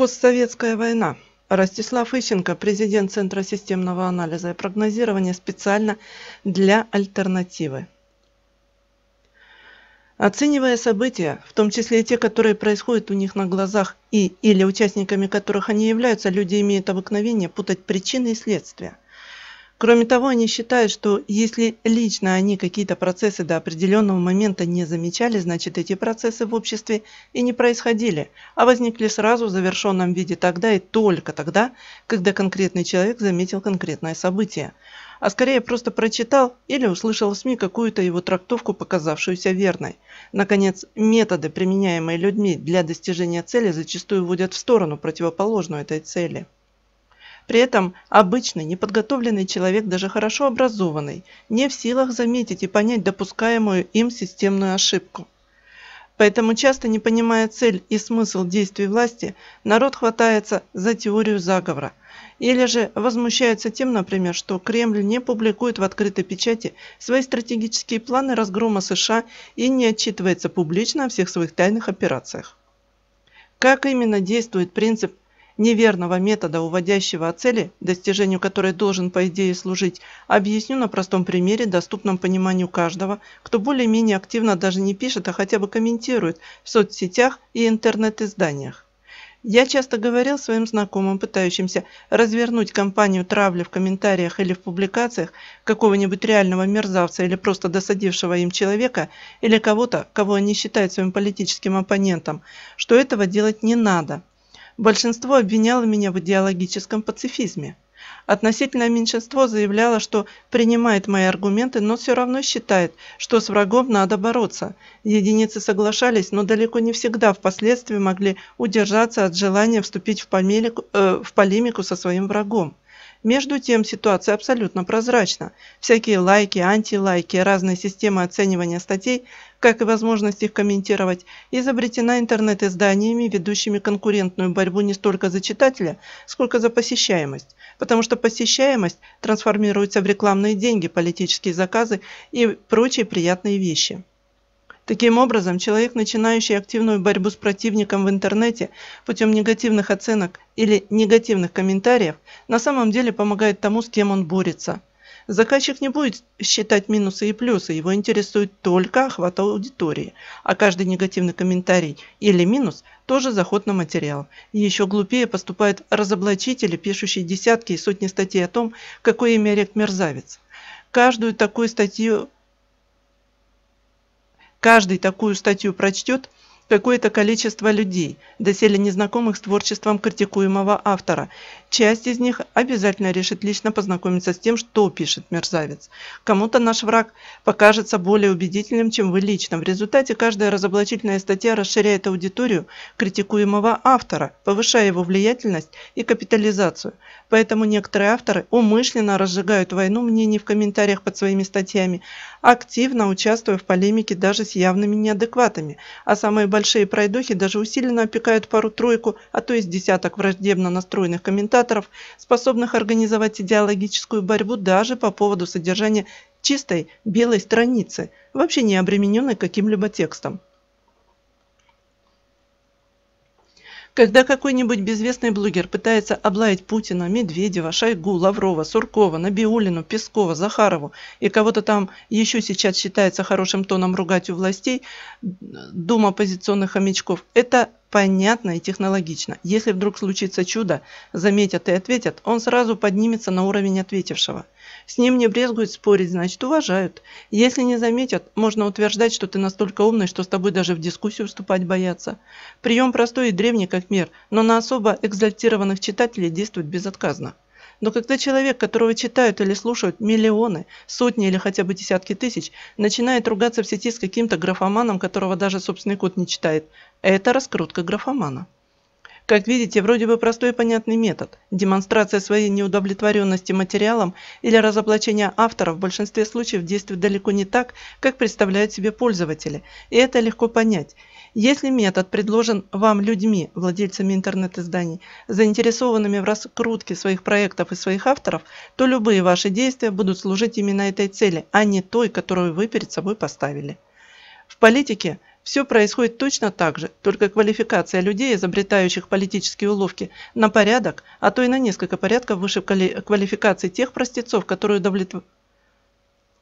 Постсоветская война. Ростислав Ищенко, президент Центра системного анализа и прогнозирования специально для альтернативы. Оценивая события, в том числе и те, которые происходят у них на глазах и или участниками которых они являются, люди имеют обыкновение путать причины и следствия. Кроме того, они считают, что если лично они какие-то процессы до определенного момента не замечали, значит эти процессы в обществе и не происходили, а возникли сразу в завершенном виде тогда и только тогда, когда конкретный человек заметил конкретное событие, а скорее просто прочитал или услышал в СМИ какую-то его трактовку, показавшуюся верной. Наконец, методы, применяемые людьми для достижения цели, зачастую вводят в сторону противоположную этой цели. При этом обычный, неподготовленный человек, даже хорошо образованный, не в силах заметить и понять допускаемую им системную ошибку. Поэтому часто не понимая цель и смысл действий власти, народ хватается за теорию заговора. Или же возмущается тем, например, что Кремль не публикует в открытой печати свои стратегические планы разгрома США и не отчитывается публично о всех своих тайных операциях. Как именно действует принцип неверного метода, уводящего от цели, достижению которой должен по идее служить, объясню на простом примере, доступном пониманию каждого, кто более-менее активно даже не пишет, а хотя бы комментирует в соцсетях и интернет-изданиях. Я часто говорил своим знакомым, пытающимся развернуть кампанию травли в комментариях или в публикациях какого-нибудь реального мерзавца или просто досадившего им человека или кого-то, кого они считают своим политическим оппонентом, что этого делать не надо – Большинство обвиняло меня в идеологическом пацифизме. Относительное меньшинство заявляло, что принимает мои аргументы, но все равно считает, что с врагом надо бороться. Единицы соглашались, но далеко не всегда впоследствии могли удержаться от желания вступить в, помелику, э, в полемику со своим врагом. Между тем ситуация абсолютно прозрачна. Всякие лайки, антилайки, разные системы оценивания статей, как и возможность их комментировать, изобретена интернет-изданиями, ведущими конкурентную борьбу не столько за читателя, сколько за посещаемость, потому что посещаемость трансформируется в рекламные деньги, политические заказы и прочие приятные вещи. Таким образом, человек, начинающий активную борьбу с противником в интернете путем негативных оценок или негативных комментариев, на самом деле помогает тому, с кем он борется. Заказчик не будет считать минусы и плюсы, его интересует только охват аудитории, а каждый негативный комментарий или минус – тоже заход на материал. И еще глупее поступают разоблачители, пишущие десятки и сотни статей о том, какой имя мерзавец. Каждую такую статью Каждый такую статью прочтет какое-то количество людей, доселе незнакомых с творчеством критикуемого автора, Часть из них обязательно решит лично познакомиться с тем, что пишет мерзавец. Кому-то наш враг покажется более убедительным, чем вы лично. В результате каждая разоблачительная статья расширяет аудиторию критикуемого автора, повышая его влиятельность и капитализацию. Поэтому некоторые авторы умышленно разжигают войну мнений в комментариях под своими статьями, активно участвуя в полемике даже с явными неадекватами. А самые большие пройдохи даже усиленно опекают пару-тройку, а то и с десяток враждебно настроенных комментариев агитаторов, способных организовать идеологическую борьбу даже по поводу содержания чистой белой страницы, вообще не обремененной каким-либо текстом. Когда какой-нибудь безвестный блогер пытается облаять Путина, Медведева, Шойгу, Лаврова, Суркова, Набиулину, Пескова, Захарову и кого-то там еще сейчас считается хорошим тоном ругать у властей, дума оппозиционных хомячков, это понятно и технологично. Если вдруг случится чудо, заметят и ответят, он сразу поднимется на уровень ответившего – с ним не брезгуют спорить, значит, уважают. Если не заметят, можно утверждать, что ты настолько умный, что с тобой даже в дискуссию вступать боятся. Прием простой и древний, как мир, но на особо экзальтированных читателей действует безотказно. Но когда человек, которого читают или слушают миллионы, сотни или хотя бы десятки тысяч, начинает ругаться в сети с каким-то графоманом, которого даже собственный кот не читает, это раскрутка графомана. Как видите, вроде бы простой и понятный метод. Демонстрация своей неудовлетворенности материалом или разоблачение автора в большинстве случаев действует далеко не так, как представляют себе пользователи, и это легко понять. Если метод предложен вам людьми, владельцами интернет-изданий, заинтересованными в раскрутке своих проектов и своих авторов, то любые ваши действия будут служить именно этой цели, а не той, которую вы перед собой поставили. В политике все происходит точно так же, только квалификация людей, изобретающих политические уловки, на порядок, а то и на несколько порядков выше квалификации тех простецов, которые удовлетворяют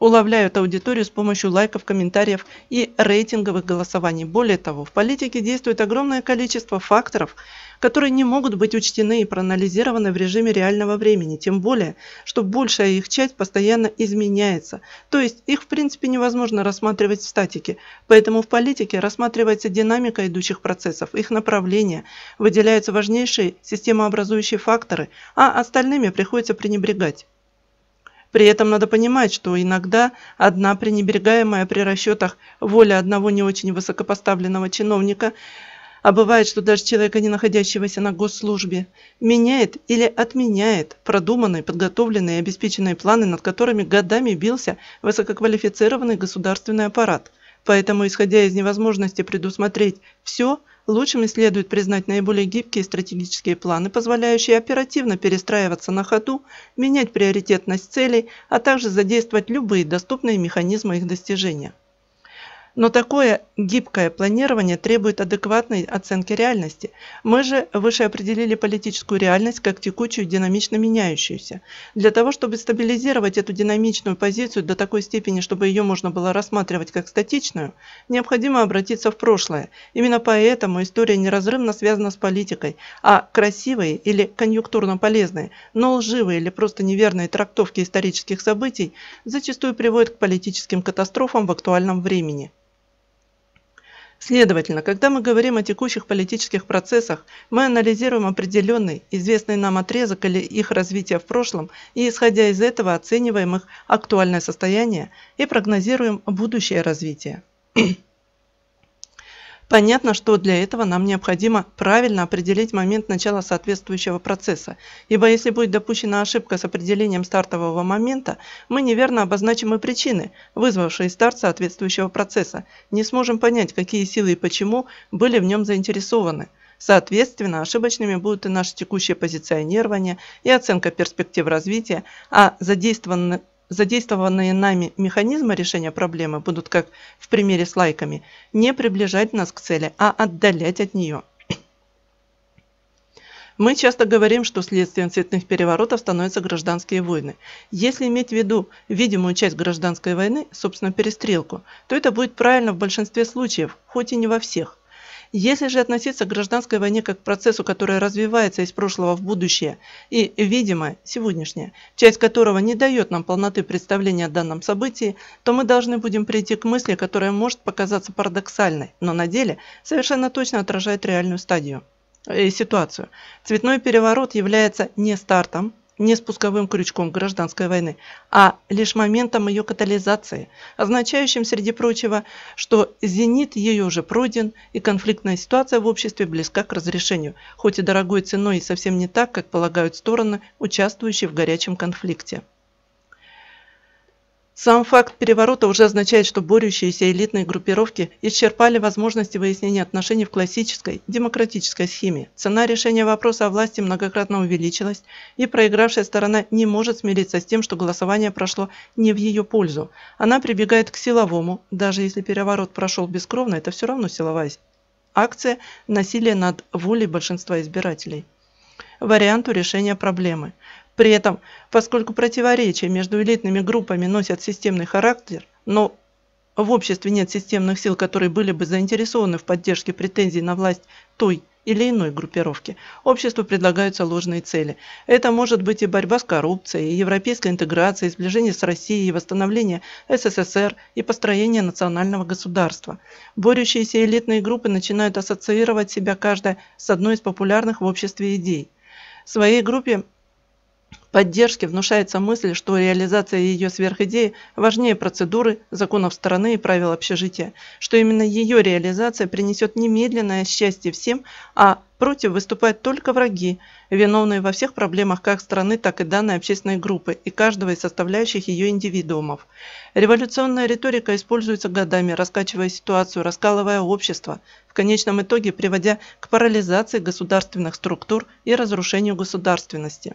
уловляют аудиторию с помощью лайков, комментариев и рейтинговых голосований. Более того, в политике действует огромное количество факторов, которые не могут быть учтены и проанализированы в режиме реального времени, тем более, что большая их часть постоянно изменяется, то есть их в принципе невозможно рассматривать в статике, поэтому в политике рассматривается динамика идущих процессов, их направления, выделяются важнейшие системообразующие факторы, а остальными приходится пренебрегать. При этом надо понимать, что иногда одна пренебрегаемая при расчетах воля одного не очень высокопоставленного чиновника, а бывает, что даже человека, не находящегося на госслужбе, меняет или отменяет продуманные, подготовленные и обеспеченные планы, над которыми годами бился высококвалифицированный государственный аппарат – Поэтому, исходя из невозможности предусмотреть все, Лучшими следует признать наиболее гибкие стратегические планы, позволяющие оперативно перестраиваться на ходу, менять приоритетность целей, а также задействовать любые доступные механизмы их достижения. Но такое гибкое планирование требует адекватной оценки реальности. Мы же выше определили политическую реальность как текучую, динамично меняющуюся. Для того, чтобы стабилизировать эту динамичную позицию до такой степени, чтобы ее можно было рассматривать как статичную, необходимо обратиться в прошлое. Именно поэтому история неразрывно связана с политикой, а красивые или конъюнктурно полезные, но лживые или просто неверные трактовки исторических событий зачастую приводят к политическим катастрофам в актуальном времени. Следовательно, когда мы говорим о текущих политических процессах, мы анализируем определенный, известный нам отрезок или их развитие в прошлом и, исходя из этого, оцениваем их актуальное состояние и прогнозируем будущее развитие. Понятно, что для этого нам необходимо правильно определить момент начала соответствующего процесса, ибо если будет допущена ошибка с определением стартового момента, мы неверно обозначим и причины, вызвавшие старт соответствующего процесса, не сможем понять, какие силы и почему были в нем заинтересованы. Соответственно, ошибочными будут и наше текущее позиционирование, и оценка перспектив развития, а задействованы задействованные нами механизмы решения проблемы будут, как в примере с лайками, не приближать нас к цели, а отдалять от нее. Мы часто говорим, что следствием цветных переворотов становятся гражданские войны. Если иметь в виду видимую часть гражданской войны, собственно перестрелку, то это будет правильно в большинстве случаев, хоть и не во всех. Если же относиться к гражданской войне как к процессу, который развивается из прошлого в будущее и, видимо, сегодняшнее, часть которого не дает нам полноты представления о данном событии, то мы должны будем прийти к мысли, которая может показаться парадоксальной, но на деле совершенно точно отражает реальную стадию э, ситуацию. Цветной переворот является не стартом, не спусковым крючком гражданской войны, а лишь моментом ее катализации, означающим, среди прочего, что зенит ее уже пройден и конфликтная ситуация в обществе близка к разрешению, хоть и дорогой ценой и совсем не так, как полагают стороны, участвующие в горячем конфликте. Сам факт переворота уже означает, что борющиеся элитные группировки исчерпали возможности выяснения отношений в классической, демократической схеме. Цена решения вопроса о власти многократно увеличилась, и проигравшая сторона не может смириться с тем, что голосование прошло не в ее пользу. Она прибегает к силовому, даже если переворот прошел бескровно, это все равно силовая акция насилия над волей большинства избирателей варианту решения проблемы. При этом, поскольку противоречия между элитными группами носят системный характер, но в обществе нет системных сил, которые были бы заинтересованы в поддержке претензий на власть той или иной группировки. Обществу предлагаются ложные цели. Это может быть и борьба с коррупцией, и европейская интеграция, и сближение с Россией, и восстановление СССР, и построение национального государства. Борющиеся элитные группы начинают ассоциировать себя каждая с одной из популярных в обществе идей. В своей группе поддержке внушается мысль, что реализация ее сверхидеи важнее процедуры, законов страны и правил общежития, что именно ее реализация принесет немедленное счастье всем, а против выступают только враги, виновные во всех проблемах как страны, так и данной общественной группы и каждого из составляющих ее индивидуумов. Революционная риторика используется годами, раскачивая ситуацию, раскалывая общество, в конечном итоге приводя к парализации государственных структур и разрушению государственности.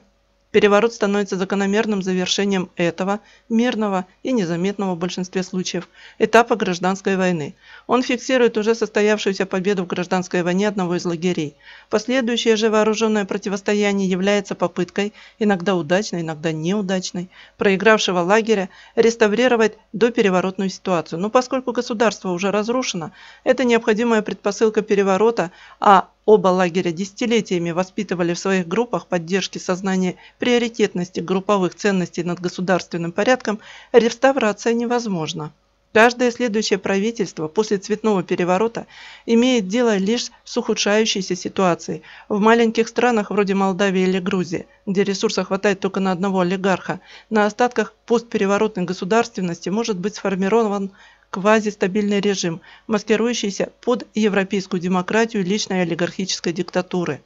Переворот становится закономерным завершением этого, мирного и незаметного в большинстве случаев, этапа гражданской войны. Он фиксирует уже состоявшуюся победу в гражданской войне одного из лагерей. Последующее же вооруженное противостояние является попыткой, иногда удачной, иногда неудачной, проигравшего лагеря реставрировать допереворотную ситуацию. Но поскольку государство уже разрушено, это необходимая предпосылка переворота, а Оба лагеря десятилетиями воспитывали в своих группах поддержки сознания приоритетности групповых ценностей над государственным порядком, реставрация невозможна. Каждое следующее правительство после цветного переворота имеет дело лишь с ухудшающейся ситуацией. В маленьких странах вроде Молдавии или Грузии, где ресурса хватает только на одного олигарха, на остатках постпереворотной государственности может быть сформирован квазистабильный режим, маскирующийся под европейскую демократию личной олигархической диктатуры.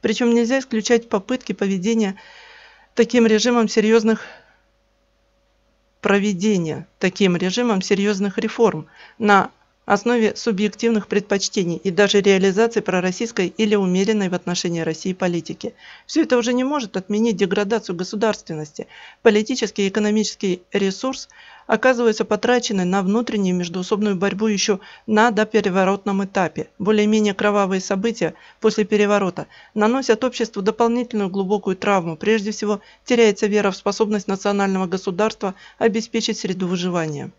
Причем нельзя исключать попытки поведения таким режимом серьезных проведения таким режимом серьезных реформ на основе субъективных предпочтений и даже реализации пророссийской или умеренной в отношении России политики. Все это уже не может отменить деградацию государственности. Политический и экономический ресурс оказываются потрачены на внутреннюю междуусобную борьбу еще на допереворотном этапе. Более-менее кровавые события после переворота наносят обществу дополнительную глубокую травму. Прежде всего, теряется вера в способность национального государства обеспечить среду выживания.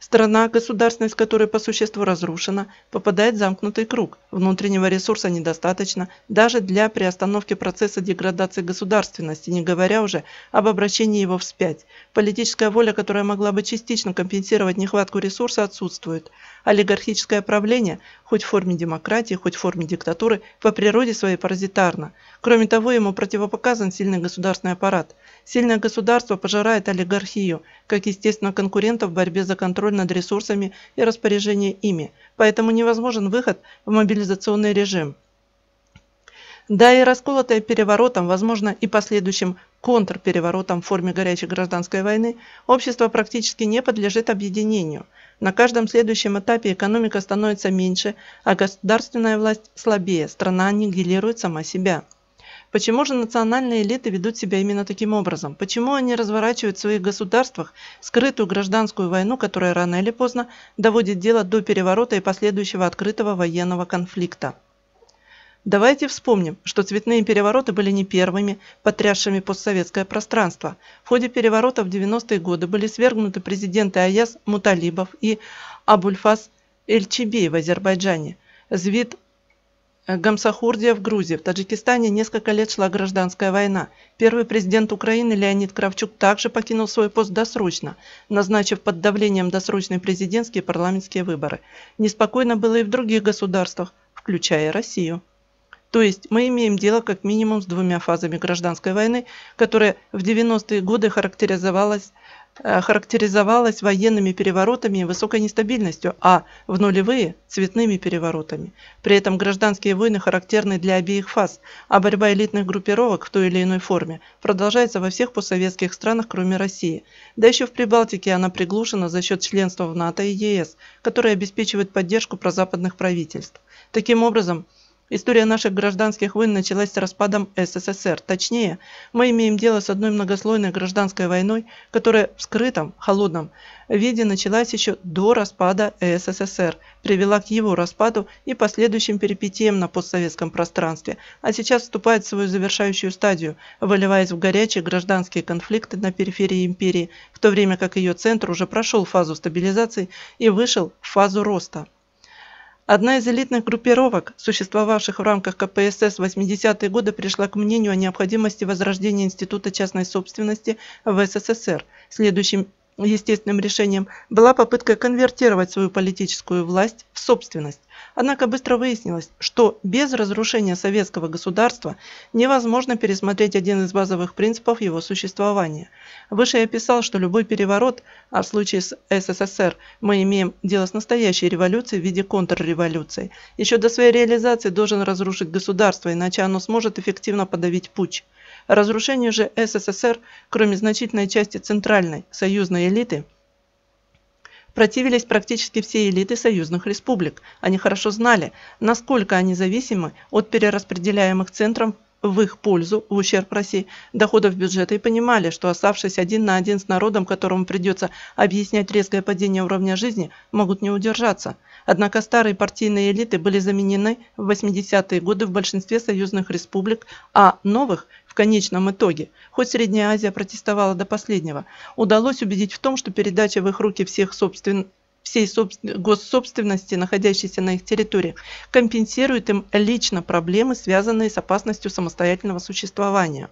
Страна, государственность которой по существу разрушена, попадает в замкнутый круг. Внутреннего ресурса недостаточно даже для приостановки процесса деградации государственности, не говоря уже об обращении его вспять. Политическая воля, которая могла бы частично компенсировать нехватку ресурса, отсутствует. Олигархическое правление, хоть в форме демократии, хоть в форме диктатуры, по природе своей паразитарно. Кроме того, ему противопоказан сильный государственный аппарат. Сильное государство пожирает олигархию, как естественно конкурента в борьбе за контроль над ресурсами и распоряжение ими, поэтому невозможен выход в мобилизационный режим. Да и расколотое переворотом, возможно, и последующим контрпереворотам в форме горячей гражданской войны, общество практически не подлежит объединению. На каждом следующем этапе экономика становится меньше, а государственная власть слабее, страна аннигилирует сама себя. Почему же национальные элиты ведут себя именно таким образом? Почему они разворачивают в своих государствах скрытую гражданскую войну, которая рано или поздно доводит дело до переворота и последующего открытого военного конфликта? Давайте вспомним, что цветные перевороты были не первыми, потрясшими постсоветское пространство. В ходе переворота в 90-е годы были свергнуты президенты Аяс Муталибов и Абульфас Эльчибей в Азербайджане, Звид э, Гамсахурдия в Грузии. В Таджикистане несколько лет шла гражданская война. Первый президент Украины Леонид Кравчук также покинул свой пост досрочно, назначив под давлением досрочные президентские и парламентские выборы. Неспокойно было и в других государствах, включая Россию. То есть мы имеем дело как минимум с двумя фазами гражданской войны, которая в 90-е годы характеризовалась э, характеризовалась военными переворотами и высокой нестабильностью, а в нулевые – цветными переворотами. При этом гражданские войны характерны для обеих фаз, а борьба элитных группировок в той или иной форме продолжается во всех постсоветских странах, кроме России. Да еще в Прибалтике она приглушена за счет членства в НАТО и ЕС, которые обеспечивают поддержку прозападных правительств. Таким образом, История наших гражданских войн началась с распадом СССР. Точнее, мы имеем дело с одной многослойной гражданской войной, которая в скрытом, холодном виде началась еще до распада СССР, привела к его распаду и последующим перипетиям на постсоветском пространстве, а сейчас вступает в свою завершающую стадию, выливаясь в горячие гражданские конфликты на периферии империи, в то время как ее центр уже прошел фазу стабилизации и вышел в фазу роста. Одна из элитных группировок, существовавших в рамках КПСС в 80-е годы, пришла к мнению о необходимости возрождения института частной собственности в СССР, следующим естественным решением была попытка конвертировать свою политическую власть в собственность. Однако быстро выяснилось, что без разрушения советского государства невозможно пересмотреть один из базовых принципов его существования. Выше я писал, что любой переворот, а в случае с СССР мы имеем дело с настоящей революцией в виде контрреволюции, еще до своей реализации должен разрушить государство, иначе оно сможет эффективно подавить путь. Разрушение же СССР, кроме значительной части центральной союзной элиты, противились практически все элиты союзных республик. Они хорошо знали, насколько они зависимы от перераспределяемых центром в их пользу, в ущерб России, доходов бюджета и понимали, что оставшись один на один с народом, которому придется объяснять резкое падение уровня жизни, могут не удержаться – Однако старые партийные элиты были заменены в 80-е годы в большинстве союзных республик, а новых в конечном итоге, хоть Средняя Азия протестовала до последнего, удалось убедить в том, что передача в их руки всех собствен всей госсобственности, находящейся на их территориях, компенсирует им лично проблемы, связанные с опасностью самостоятельного существования.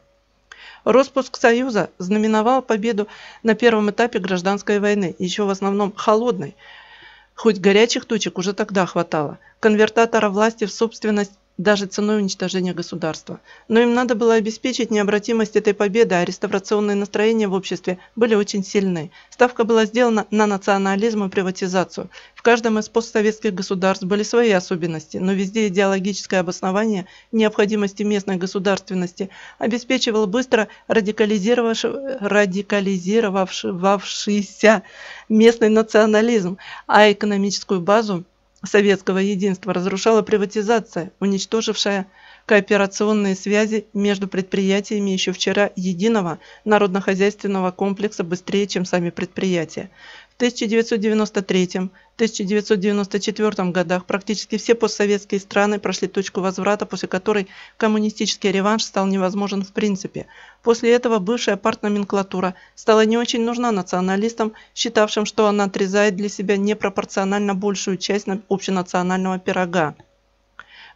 Роспуск Союза знаменовал победу на первом этапе гражданской войны, еще в основном холодной, Хоть горячих точек уже тогда хватало. Конвертатора власти в собственность даже ценой уничтожения государства. Но им надо было обеспечить необратимость этой победы, а реставрационные настроения в обществе были очень сильны. Ставка была сделана на национализм и приватизацию. В каждом из постсоветских государств были свои особенности, но везде идеологическое обоснование необходимости местной государственности обеспечивало быстро радикализировавшийся местный национализм, а экономическую базу – советского единства разрушала приватизация, уничтожившая кооперационные связи между предприятиями еще вчера единого народно-хозяйственного комплекса быстрее, чем сами предприятия. 1993-1994 годах практически все постсоветские страны прошли точку возврата, после которой коммунистический реванш стал невозможен в принципе. После этого бывшая партноменклатура стала не очень нужна националистам, считавшим, что она отрезает для себя непропорционально большую часть общенационального пирога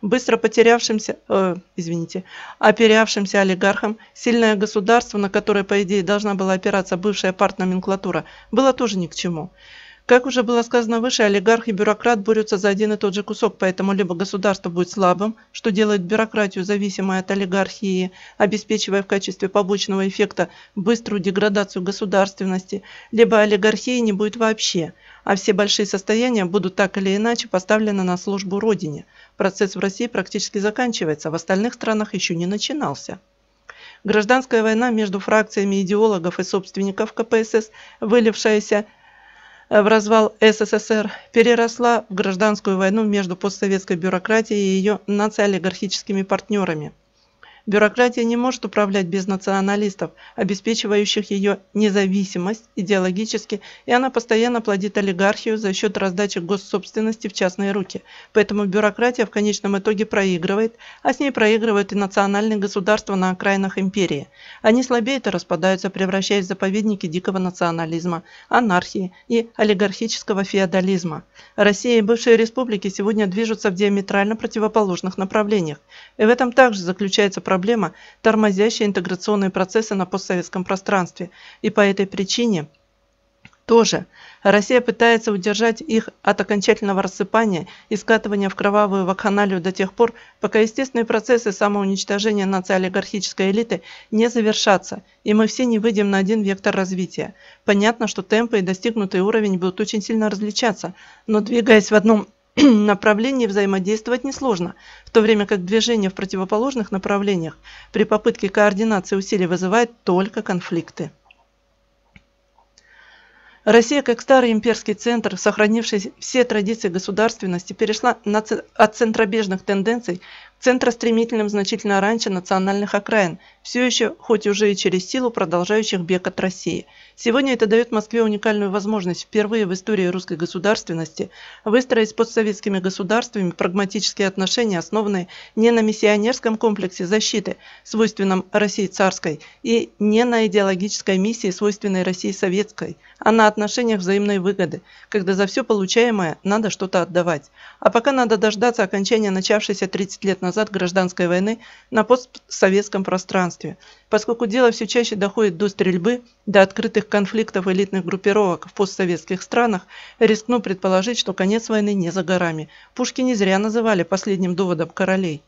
быстро потерявшимся, э, извините, оперявшимся олигархам, сильное государство, на которое, по идее, должна была опираться бывшая партноменклатура, было тоже ни к чему. Как уже было сказано выше, олигарх и бюрократ борются за один и тот же кусок, поэтому либо государство будет слабым, что делает бюрократию зависимой от олигархии, обеспечивая в качестве побочного эффекта быструю деградацию государственности, либо олигархии не будет вообще, а все большие состояния будут так или иначе поставлены на службу Родине. Процесс в России практически заканчивается, в остальных странах еще не начинался. Гражданская война между фракциями идеологов и собственников КПСС, вылившаяся Э, в развал СССР переросла в гражданскую войну между постсоветской бюрократией и ее нациолигархическими партнерами. Бюрократия не может управлять без националистов, обеспечивающих ее независимость идеологически, и она постоянно плодит олигархию за счет раздачи госсобственности в частные руки. Поэтому бюрократия в конечном итоге проигрывает, а с ней проигрывают и национальные государства на окраинах империи. Они слабеют и распадаются, превращаясь в заповедники дикого национализма, анархии и олигархического феодализма. Россия и бывшие республики сегодня движутся в диаметрально противоположных направлениях. И в этом также заключается проблема, тормозящая интеграционные процессы на постсоветском пространстве. И по этой причине тоже Россия пытается удержать их от окончательного рассыпания и скатывания в кровавую вакханалию до тех пор, пока естественные процессы самоуничтожения нациолигархической элиты не завершатся, и мы все не выйдем на один вектор развития. Понятно, что темпы и достигнутый уровень будут очень сильно различаться, но двигаясь в одном направлении взаимодействовать несложно, в то время как движение в противоположных направлениях при попытке координации усилий вызывает только конфликты. Россия, как старый имперский центр, сохранивший все традиции государственности, перешла от центробежных тенденций центра стремительным значительно раньше национальных окраин, все еще, хоть уже и через силу, продолжающих бег от России. Сегодня это дает Москве уникальную возможность впервые в истории русской государственности выстроить с постсоветскими государствами прагматические отношения, основанные не на миссионерском комплексе защиты, свойственном России царской, и не на идеологической миссии, свойственной России советской, а на отношениях взаимной выгоды, когда за все получаемое надо что-то отдавать. А пока надо дождаться окончания начавшейся 30 лет назад назад гражданской войны на постсоветском пространстве, поскольку дело все чаще доходит до стрельбы, до открытых конфликтов элитных группировок в постсоветских странах, рискну предположить, что конец войны не за горами. Пушки не зря называли последним доводом королей.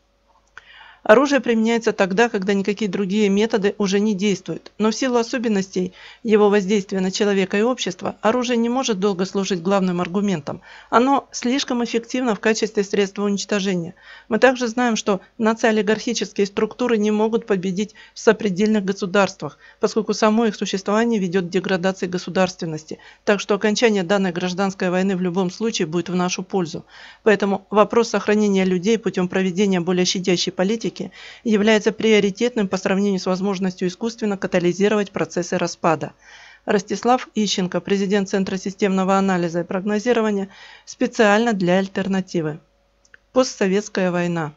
Оружие применяется тогда, когда никакие другие методы уже не действуют, но в силу особенностей его воздействия на человека и общество, оружие не может долго служить главным аргументом. Оно слишком эффективно в качестве средства уничтожения. Мы также знаем, что нациолигархические структуры не могут победить в сопредельных государствах, поскольку само их существование ведет к деградации государственности, так что окончание данной гражданской войны в любом случае будет в нашу пользу. Поэтому вопрос сохранения людей путем проведения более щадящей политики экономики является приоритетным по сравнению с возможностью искусственно катализировать процессы распада. Ростислав Ищенко, президент Центра системного анализа и прогнозирования, специально для альтернативы. Постсоветская война.